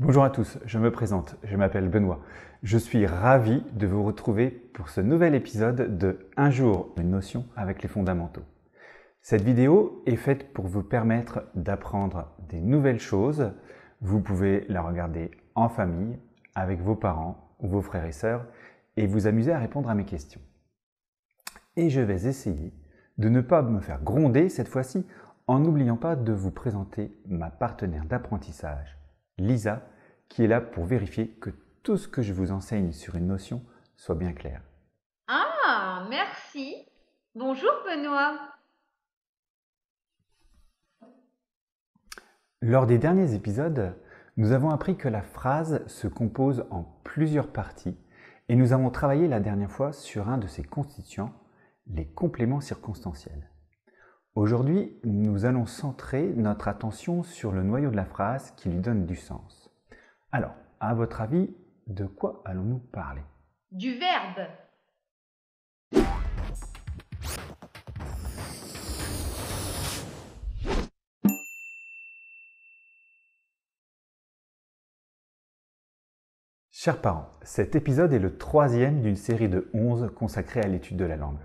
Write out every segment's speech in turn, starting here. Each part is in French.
Bonjour à tous, je me présente, je m'appelle Benoît. Je suis ravi de vous retrouver pour ce nouvel épisode de Un jour, une notion avec les fondamentaux. Cette vidéo est faite pour vous permettre d'apprendre des nouvelles choses. Vous pouvez la regarder en famille, avec vos parents ou vos frères et sœurs, et vous amuser à répondre à mes questions. Et je vais essayer de ne pas me faire gronder cette fois-ci en n'oubliant pas de vous présenter ma partenaire d'apprentissage Lisa, qui est là pour vérifier que tout ce que je vous enseigne sur une notion soit bien clair. Ah, merci. Bonjour Benoît. Lors des derniers épisodes, nous avons appris que la phrase se compose en plusieurs parties et nous avons travaillé la dernière fois sur un de ses constituants, les compléments circonstanciels. Aujourd'hui, nous allons centrer notre attention sur le noyau de la phrase qui lui donne du sens. Alors, à votre avis, de quoi allons-nous parler Du verbe Chers parents, cet épisode est le troisième d'une série de 11 consacrée à l'étude de la langue.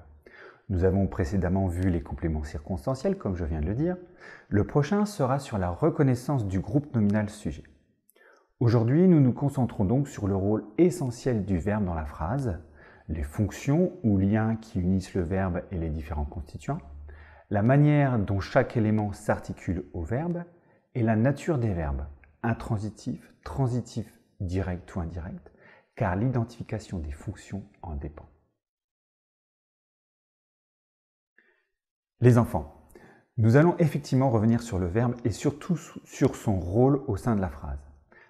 Nous avons précédemment vu les compléments circonstanciels, comme je viens de le dire. Le prochain sera sur la reconnaissance du groupe nominal sujet. Aujourd'hui, nous nous concentrons donc sur le rôle essentiel du verbe dans la phrase, les fonctions ou liens qui unissent le verbe et les différents constituants, la manière dont chaque élément s'articule au verbe et la nature des verbes, intransitifs, transitif, direct ou indirect, car l'identification des fonctions en dépend. Les enfants. Nous allons effectivement revenir sur le verbe et surtout sur son rôle au sein de la phrase.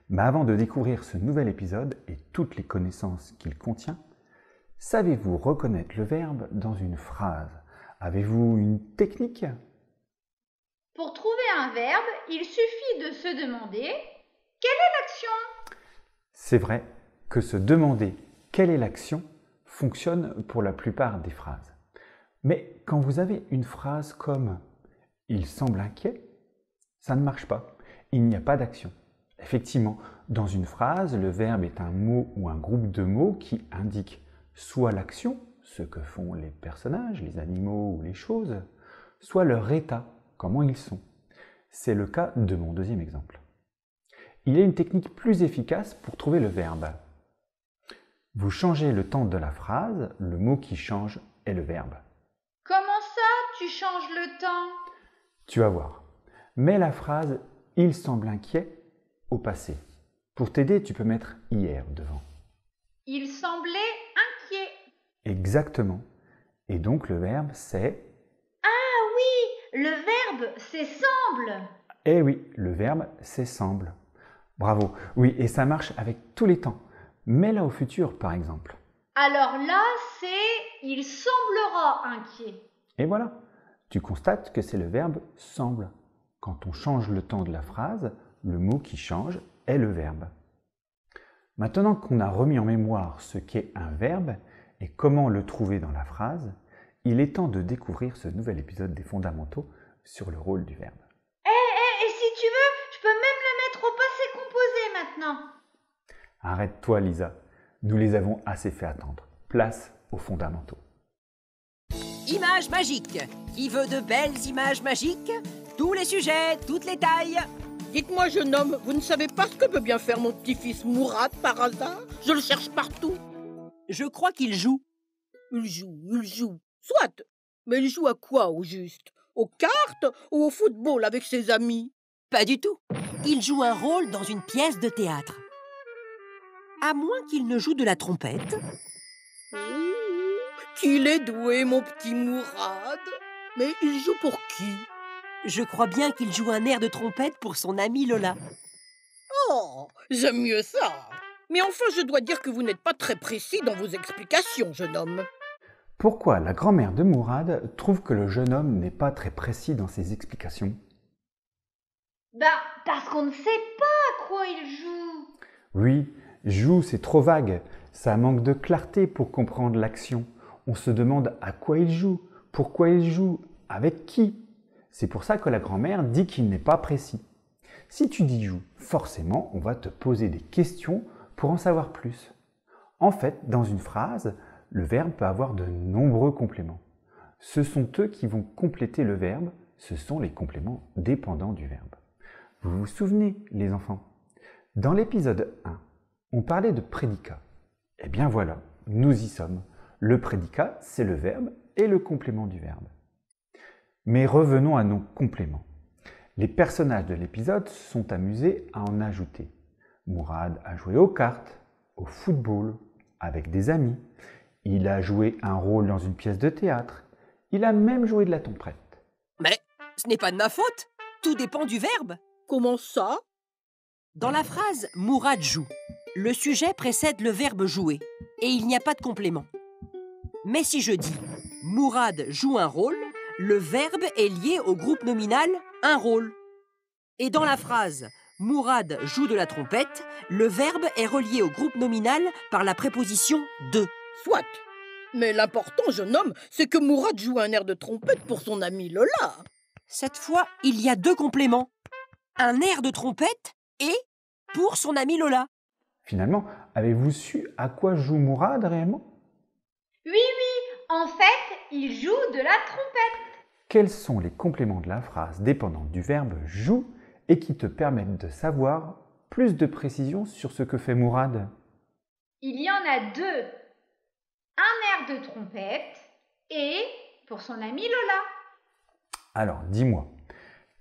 Mais avant de découvrir ce nouvel épisode et toutes les connaissances qu'il contient, savez-vous reconnaître le verbe dans une phrase Avez-vous une technique Pour trouver un verbe, il suffit de se demander quelle est l'action C'est vrai que se demander quelle est l'action fonctionne pour la plupart des phrases. Mais quand vous avez une phrase comme ⁇ Il semble inquiet ⁇ ça ne marche pas. Il n'y a pas d'action. Effectivement, dans une phrase, le verbe est un mot ou un groupe de mots qui indique soit l'action, ce que font les personnages, les animaux ou les choses, soit leur état, comment ils sont. C'est le cas de mon deuxième exemple. Il y a une technique plus efficace pour trouver le verbe. Vous changez le temps de la phrase, le mot qui change est le verbe. Change le temps Tu vas voir. Mets la phrase Il semble inquiet au passé. Pour t'aider, tu peux mettre hier devant. Il semblait inquiet. Exactement. Et donc le verbe c'est Ah oui, le verbe c'est semble. Eh oui, le verbe c'est semble. Bravo. Oui, et ça marche avec tous les temps. Mets-la au futur par exemple. Alors là, c'est il semblera inquiet. Et voilà. Tu constates que c'est le verbe semble. Quand on change le temps de la phrase, le mot qui change est le verbe. Maintenant qu'on a remis en mémoire ce qu'est un verbe et comment le trouver dans la phrase, il est temps de découvrir ce nouvel épisode des fondamentaux sur le rôle du verbe. Eh, hé, eh, et si tu veux, je peux même le mettre au passé composé maintenant. Arrête-toi, Lisa. Nous les avons assez fait attendre. Place aux fondamentaux. Images magiques. Qui veut de belles images magiques Tous les sujets, toutes les tailles. Dites-moi, jeune homme, vous ne savez pas ce que peut bien faire mon petit-fils Mourad par hasard Je le cherche partout. Je crois qu'il joue. Il joue, il joue. Soit. Mais il joue à quoi au juste Aux cartes ou au football avec ses amis Pas du tout. Il joue un rôle dans une pièce de théâtre. À moins qu'il ne joue de la trompette, il est doué, mon petit Mourad Mais il joue pour qui Je crois bien qu'il joue un air de trompette pour son ami Lola. Oh, j'aime mieux ça Mais enfin, je dois dire que vous n'êtes pas très précis dans vos explications, jeune homme. Pourquoi la grand-mère de Mourad trouve que le jeune homme n'est pas très précis dans ses explications Bah, parce qu'on ne sait pas à quoi il joue Oui, joue, c'est trop vague. Ça manque de clarté pour comprendre l'action. On se demande à quoi il joue, pourquoi il joue, avec qui. C'est pour ça que la grand-mère dit qu'il n'est pas précis. Si tu dis joue, forcément, on va te poser des questions pour en savoir plus. En fait, dans une phrase, le verbe peut avoir de nombreux compléments. Ce sont eux qui vont compléter le verbe, ce sont les compléments dépendants du verbe. Vous vous souvenez, les enfants Dans l'épisode 1, on parlait de prédicat. Eh bien voilà, nous y sommes. Le prédicat, c'est le verbe et le complément du verbe. Mais revenons à nos compléments. Les personnages de l'épisode sont amusés à en ajouter. Mourad a joué aux cartes, au football, avec des amis. Il a joué un rôle dans une pièce de théâtre. Il a même joué de la tomprette. Mais ce n'est pas de ma faute. Tout dépend du verbe. Comment ça Dans la phrase Mourad joue, le sujet précède le verbe jouer et il n'y a pas de complément. Mais si je dis Mourad joue un rôle, le verbe est lié au groupe nominal un rôle. Et dans la phrase Mourad joue de la trompette, le verbe est relié au groupe nominal par la préposition de. Soit. Mais l'important, jeune homme, c'est que Mourad joue un air de trompette pour son ami Lola. Cette fois, il y a deux compléments. Un air de trompette et pour son ami Lola. Finalement, avez-vous su à quoi joue Mourad réellement oui, oui, en fait, il joue de la trompette. Quels sont les compléments de la phrase dépendant du verbe joue et qui te permettent de savoir plus de précision sur ce que fait Mourad Il y en a deux. Un air de trompette et pour son ami Lola. Alors, dis-moi,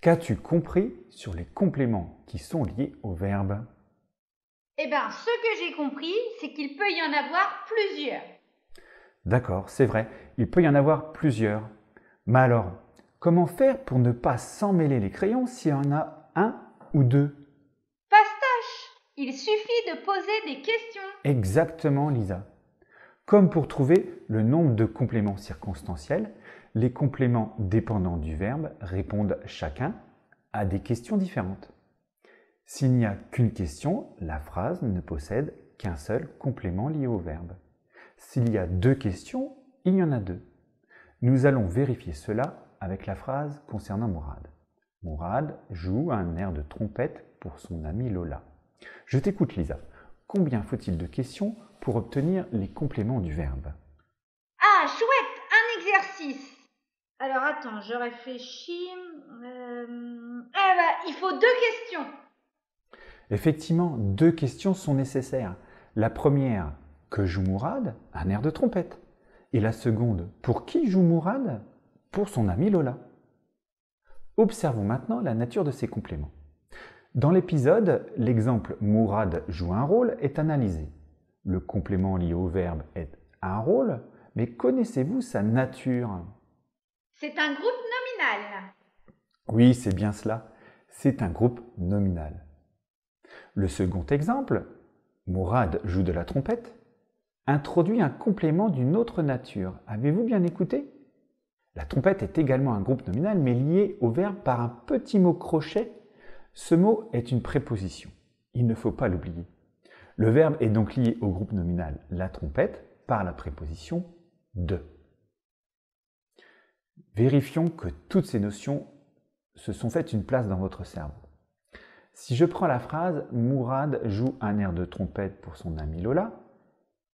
qu'as-tu compris sur les compléments qui sont liés au verbe Eh bien, ce que j'ai compris, c'est qu'il peut y en avoir plusieurs. D'accord, c'est vrai, il peut y en avoir plusieurs. Mais alors, comment faire pour ne pas s'emmêler les crayons s'il y en a un ou deux Pastache Il suffit de poser des questions. Exactement, Lisa. Comme pour trouver le nombre de compléments circonstanciels, les compléments dépendants du verbe répondent chacun à des questions différentes. S'il n'y a qu'une question, la phrase ne possède qu'un seul complément lié au verbe. S'il y a deux questions, il y en a deux. Nous allons vérifier cela avec la phrase concernant Mourad. Mourad joue un air de trompette pour son ami Lola. Je t'écoute Lisa. Combien faut-il de questions pour obtenir les compléments du verbe Ah, chouette, un exercice. Alors attends, je réfléchis. Ah il faut deux questions. Effectivement, deux questions sont nécessaires. La première que joue Mourad Un air de trompette. Et la seconde, pour qui joue Mourad Pour son ami Lola. Observons maintenant la nature de ces compléments. Dans l'épisode, l'exemple Mourad joue un rôle est analysé. Le complément lié au verbe est un rôle, mais connaissez-vous sa nature C'est un groupe nominal. Oui, c'est bien cela. C'est un groupe nominal. Le second exemple, Mourad joue de la trompette, introduit un complément d'une autre nature. Avez-vous bien écouté La trompette est également un groupe nominal, mais lié au verbe par un petit mot crochet. Ce mot est une préposition. Il ne faut pas l'oublier. Le verbe est donc lié au groupe nominal la trompette par la préposition de. Vérifions que toutes ces notions se sont faites une place dans votre cerveau. Si je prends la phrase Mourad joue un air de trompette pour son ami Lola,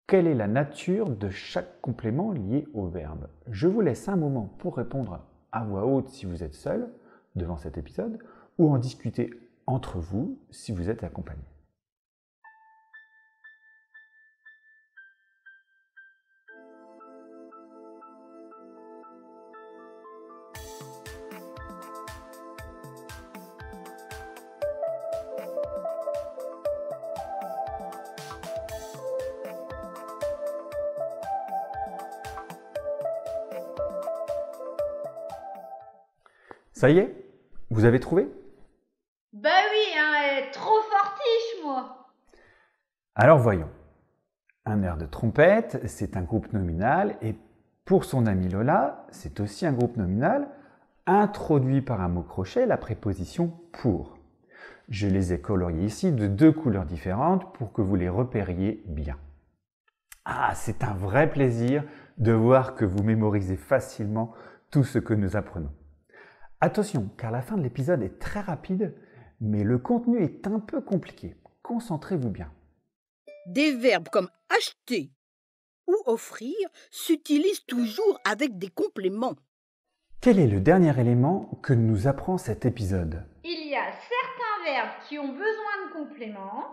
quelle est la nature de chaque complément lié au verbe Je vous laisse un moment pour répondre à voix haute si vous êtes seul devant cet épisode ou en discuter entre vous si vous êtes accompagné. Ça y est Vous avez trouvé Bah oui, hein, trop fortiche, moi Alors voyons. Un air de trompette, c'est un groupe nominal, et pour son ami Lola, c'est aussi un groupe nominal introduit par un mot crochet, la préposition pour. Je les ai coloriés ici de deux couleurs différentes pour que vous les repériez bien. Ah, c'est un vrai plaisir de voir que vous mémorisez facilement tout ce que nous apprenons. Attention, car la fin de l'épisode est très rapide, mais le contenu est un peu compliqué. Concentrez-vous bien. Des verbes comme acheter ou offrir s'utilisent toujours avec des compléments. Quel est le dernier élément que nous apprend cet épisode Il y a certains verbes qui ont besoin de compléments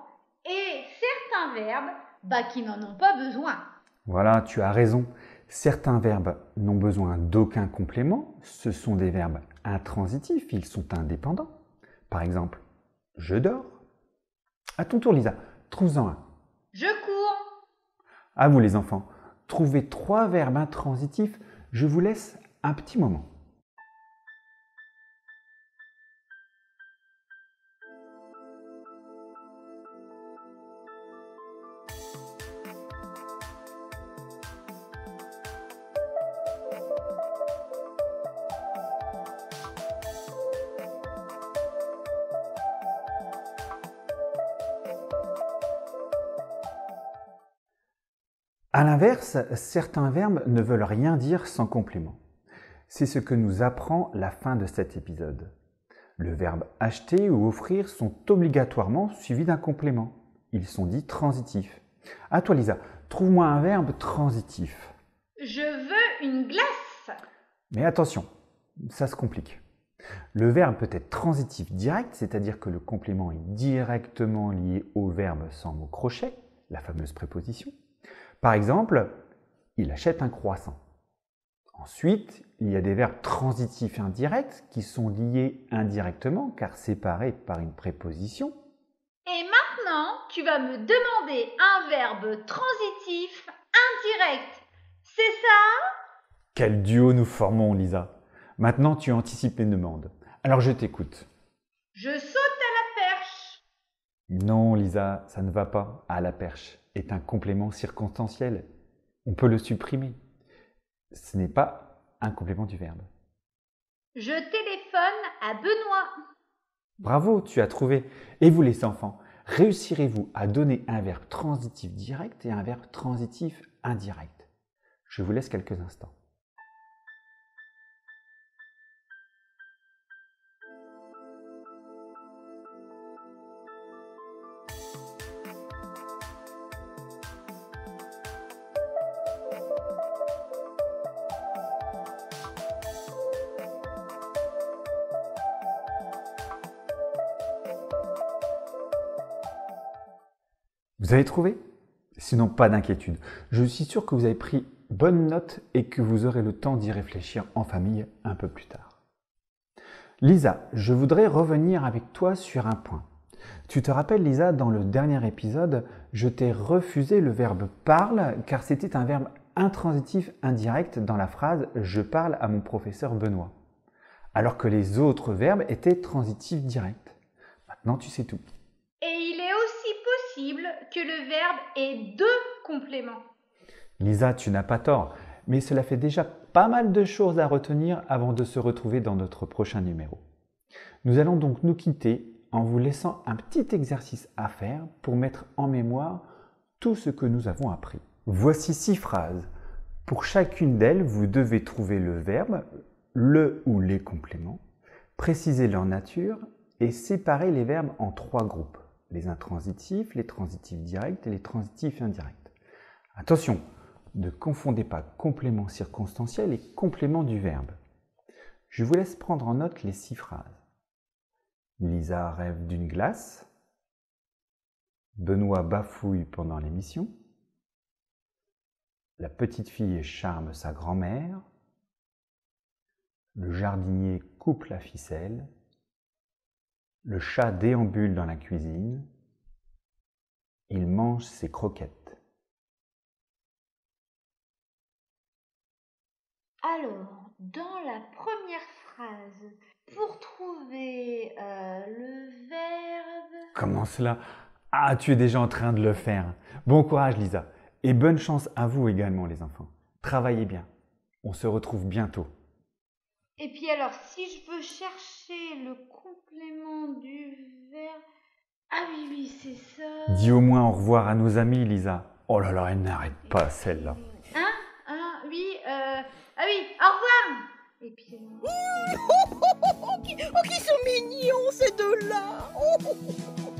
et certains verbes bah, qui n'en ont pas besoin. Voilà, tu as raison. Certains verbes n'ont besoin d'aucun complément, ce sont des verbes intransitifs, ils sont indépendants. Par exemple, je dors. À ton tour, Lisa, trouve-en un. Je cours. À vous, les enfants, trouvez trois verbes intransitifs. Je vous laisse un petit moment. À l'inverse, certains verbes ne veulent rien dire sans complément. C'est ce que nous apprend la fin de cet épisode. Le verbe acheter ou offrir sont obligatoirement suivis d'un complément. Ils sont dits transitifs. À toi Lisa, trouve-moi un verbe transitif. Je veux une glace. Mais attention, ça se complique. Le verbe peut être transitif direct, c'est-à-dire que le complément est directement lié au verbe sans mot crochet, la fameuse préposition. Par exemple, il achète un croissant. Ensuite, il y a des verbes transitifs indirects qui sont liés indirectement car séparés par une préposition. Et maintenant, tu vas me demander un verbe transitif indirect. C'est ça Quel duo nous formons, Lisa. Maintenant, tu anticipes les demandes. Alors je t'écoute. Je saute à la perche. Non, Lisa, ça ne va pas à la perche est un complément circonstanciel. On peut le supprimer. Ce n'est pas un complément du verbe. Je téléphone à Benoît. Bravo, tu as trouvé. Et vous les enfants, réussirez-vous à donner un verbe transitif direct et un verbe transitif indirect Je vous laisse quelques instants. Vous avez trouvé Sinon, pas d'inquiétude. Je suis sûr que vous avez pris bonne note et que vous aurez le temps d'y réfléchir en famille un peu plus tard. Lisa, je voudrais revenir avec toi sur un point. Tu te rappelles, Lisa, dans le dernier épisode, je t'ai refusé le verbe parle car c'était un verbe intransitif indirect dans la phrase je parle à mon professeur Benoît, alors que les autres verbes étaient transitifs directs. Maintenant, tu sais tout que le verbe ait deux compléments. Lisa, tu n'as pas tort, mais cela fait déjà pas mal de choses à retenir avant de se retrouver dans notre prochain numéro. Nous allons donc nous quitter en vous laissant un petit exercice à faire pour mettre en mémoire tout ce que nous avons appris. Voici six phrases. Pour chacune d'elles, vous devez trouver le verbe, le ou les compléments, préciser leur nature et séparer les verbes en trois groupes les intransitifs, les transitifs directs et les transitifs indirects. Attention, ne confondez pas complément circonstanciel et complément du verbe. Je vous laisse prendre en note les six phrases. Lisa rêve d'une glace. Benoît bafouille pendant l'émission. La petite fille charme sa grand-mère. Le jardinier coupe la ficelle le chat déambule dans la cuisine. Il mange ses croquettes. Alors, dans la première phrase, pour trouver euh, le verbe... Comment cela Ah, tu es déjà en train de le faire. Bon courage, Lisa. Et bonne chance à vous également, les enfants. Travaillez bien. On se retrouve bientôt. Et puis alors, si je veux chercher le complément du verre Ah oui, oui, c'est ça. Dis au moins au revoir à nos amis, Lisa. Oh là là, elle n'arrête pas celle-là. Hein Hein Oui, euh... Ah oui, au revoir Et puis... oh, oh, sont mignons ces deux-là